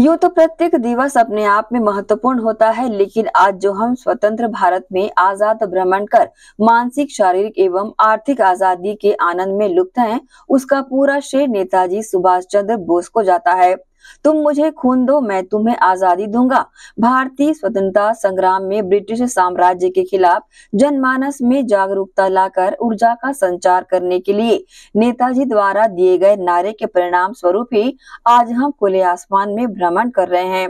यूं तो प्रत्येक दिवस अपने आप में महत्वपूर्ण होता है लेकिन आज जो हम स्वतंत्र भारत में आजाद भ्रमण कर मानसिक शारीरिक एवं आर्थिक आजादी के आनंद में लुप्त हैं उसका पूरा श्रेय नेताजी सुभाष चंद्र बोस को जाता है तुम मुझे खून दो मैं तुम्हें आजादी दूंगा भारतीय स्वतंत्रता संग्राम में ब्रिटिश साम्राज्य के खिलाफ जनमानस में जागरूकता लाकर ऊर्जा का संचार करने के लिए नेताजी द्वारा दिए गए नारे के परिणाम स्वरूप ही आज हम खुले आसमान में भ्रमण कर रहे हैं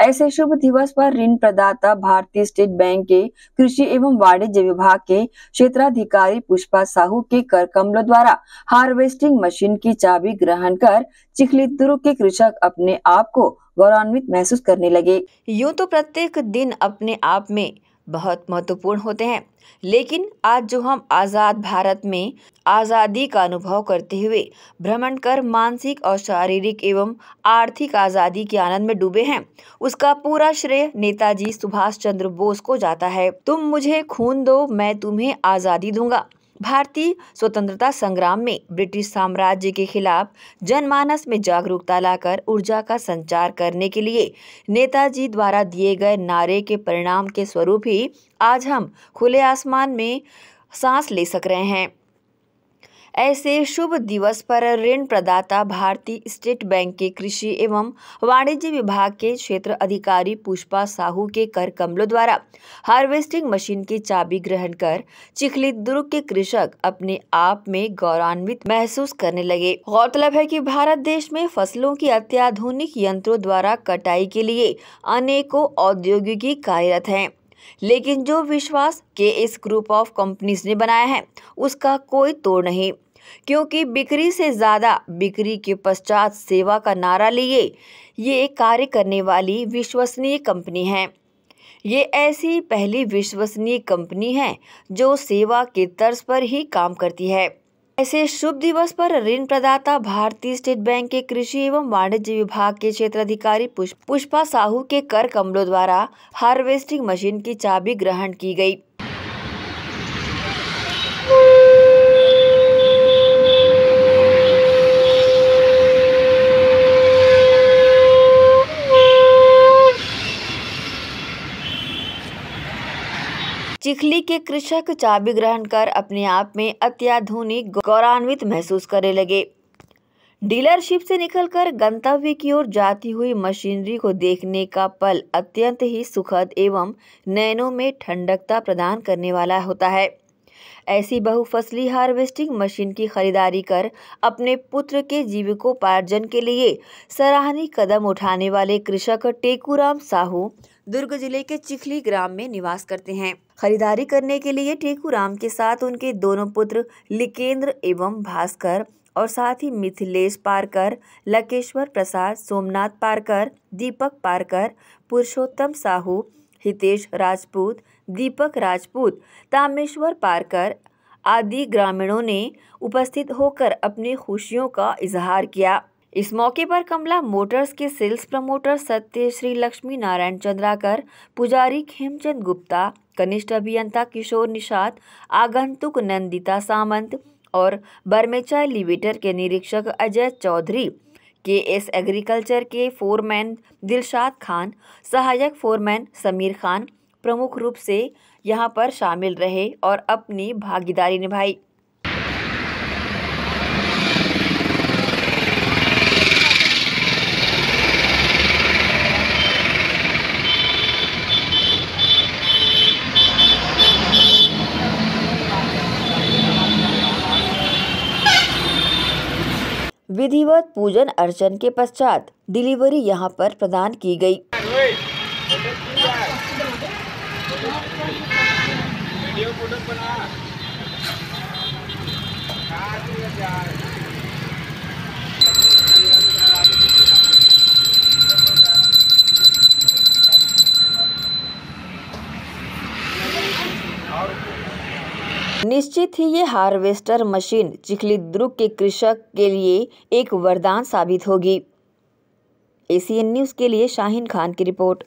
ऐसे शुभ दिवस पर ऋण प्रदाता भारतीय स्टेट बैंक के कृषि एवं वाणिज्य विभाग के क्षेत्राधिकारी पुष्पा साहू के कर कमलों द्वारा हार्वेस्टिंग मशीन की चाबी ग्रहण कर चिखली दुर्ग के कृषक अपने आप को गौरवान्वित महसूस करने लगे यूं तो प्रत्येक दिन अपने आप में बहुत महत्वपूर्ण होते हैं लेकिन आज जो हम आज़ाद भारत में आज़ादी का अनुभव करते हुए भ्रमण कर मानसिक और शारीरिक एवं आर्थिक आज़ादी के आनंद में डूबे हैं उसका पूरा श्रेय नेताजी सुभाष चंद्र बोस को जाता है तुम मुझे खून दो मैं तुम्हें आज़ादी दूंगा भारतीय स्वतंत्रता संग्राम में ब्रिटिश साम्राज्य के खिलाफ जनमानस में जागरूकता लाकर ऊर्जा का संचार करने के लिए नेताजी द्वारा दिए गए नारे के परिणाम के स्वरूप ही आज हम खुले आसमान में सांस ले सक रहे हैं ऐसे शुभ दिवस पर ऋण प्रदाता भारतीय स्टेट बैंक के कृषि एवं वाणिज्य विभाग के क्षेत्र अधिकारी पुष्पा साहू के कर कमलों द्वारा हार्वेस्टिंग मशीन की चाबी ग्रहण कर चिखली दुर्ग के कृषक अपने आप में गौरवान्वित महसूस करने लगे गौरतलब है कि भारत देश में फसलों की अत्याधुनिक यंत्रों द्वारा कटाई के लिए अनेकों औद्योगिकी कार्यरत है लेकिन जो विश्वास के इस ग्रुप ऑफ कंपनीज ने बनाया है उसका कोई तोड़ नहीं क्योंकि बिक्री से ज़्यादा बिक्री के पश्चात सेवा का नारा लिए ये कार्य करने वाली विश्वसनीय कंपनी है ये ऐसी पहली विश्वसनीय कंपनी है जो सेवा के तर्ज पर ही काम करती है ऐसे शुभ दिवस पर ऋण प्रदाता भारतीय स्टेट बैंक के कृषि एवं वाणिज्य विभाग के क्षेत्र अधिकारी पुष्पा साहू के कर कमलों द्वारा हार्वेस्टिंग मशीन की चाबी ग्रहण की गई चिखली के कृषक चाबी ग्रहण कर अपने आप में अत्याधुनिक गौरवान्वित महसूस करने लगे डीलरशिप से निकलकर गंतव्य की ओर जाती हुई मशीनरी को देखने का पल अत्यंत ही सुखद एवं नैनों में ठंडकता प्रदान करने वाला होता है ऐसी बहुफसली हार्वेस्टिंग मशीन की खरीदारी कर अपने पुत्र के जीविकोपार्जन के लिए सराहनीय कदम उठाने वाले कृषक टेकूराम साहू दुर्ग जिले के चिखली ग्राम में निवास करते हैं खरीदारी करने के लिए टेकू राम के साथ उनके दोनों पुत्र लिकेंद्र एवं भास्कर और साथ ही मिथिलेश पारकर लकेश्वर प्रसाद सोमनाथ पारकर दीपक पारकर पुरुषोत्तम साहू हितेश राजपूत दीपक राजपूत तामेश्वर पारकर आदि ग्रामीणों ने उपस्थित होकर अपनी खुशियों का इजहार किया इस मौके पर कमला मोटर्स के सेल्स प्रमोटर सत्य श्री लक्ष्मी नारायण चंद्राकर पुजारी खेमचंद गुप्ता कनिष्ठ अभियंता किशोर निषाद आगंतुक नंदिता सामंत और बर्मेचा एलिवेटर के निरीक्षक Ajay Chaudhary K S agriculture के फोरमैन दिलशाद खान सहायक फोरमैन समीर खान प्रमुख रूप से यहाँ पर शामिल रहे और अपनी भागीदारी निभाई विधिवत पूजन अर्चन के पश्चात डिलीवरी यहां पर प्रदान की गई वीडियो निश्चित ही ये हार्वेस्टर मशीन चिखली दुर्ग के कृषक के लिए एक वरदान साबित होगी एसीएन न्यूज़ के लिए शाहीन खान की रिपोर्ट